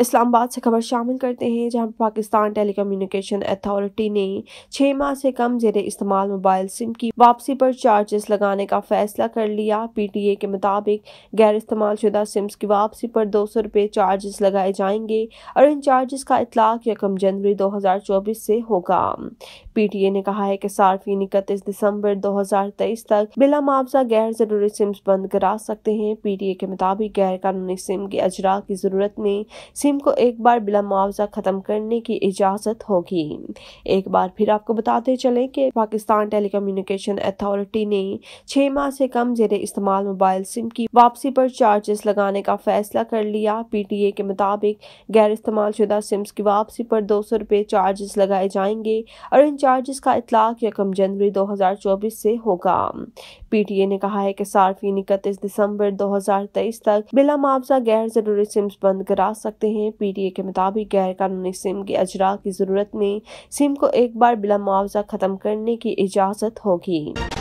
इस्लामाबाद से खबर शामिल करते हैं जहां पाकिस्तान टेलीकम्युनिकेशन अथॉरिटी ने छः माह से कम जेर इस्तेमाल मोबाइल सिम की वापसी पर चार्जेस लगाने का फैसला कर लिया पीटीए के मुताबिक गैर इस्तेमाल शुदा सिम्स की वापसी पर दो सौ रुपये चार्जेस लगाए जाएंगे और इन चार्जेस का इतलाक यकम जनवरी दो हज़ार चौबीस से होगा पीटीए ने कहा है कि सार्फिन इकतीस दिसंबर 2023 तक बिला मुआवजा गैर जरूरी सिम्स बंद करा सकते हैं पीटीए के मुताबिक गैर कानूनी सिम के अजरा की जरूरत में सिम को एक बार बिला मुआवजा खत्म करने की इजाज़त होगी एक बार फिर आपको बताते चले कि पाकिस्तान टेलीकम्युनिकेशन अथॉरिटी ने छह माह से कम जेर इस्तेमाल मोबाइल सिम की वापसी पर चार्जेस लगाने का फैसला कर लिया पीटीए के मुताबिक गैर इस्तेमाल शुदा सिम्स की वापसी पर दो सौ रुपये चार्जेस लगाए जाएंगे और इन चार्जेस का इतलाक यकम जनवरी दो हजार चौबीस से होगा पीटीए ने कहा है कि सार्फिन इकतीस दिसंबर दो हजार तेईस तक बिला मुआवजा गैर जरूरी सिम्स बंद करा सकते हैं हैं पीटीए के मुताबिक गैर कानूनी सिम के अजरा की ज़रूरत में सिम को एक बार बिला मुआवजा ख़त्म करने की इजाज़त होगी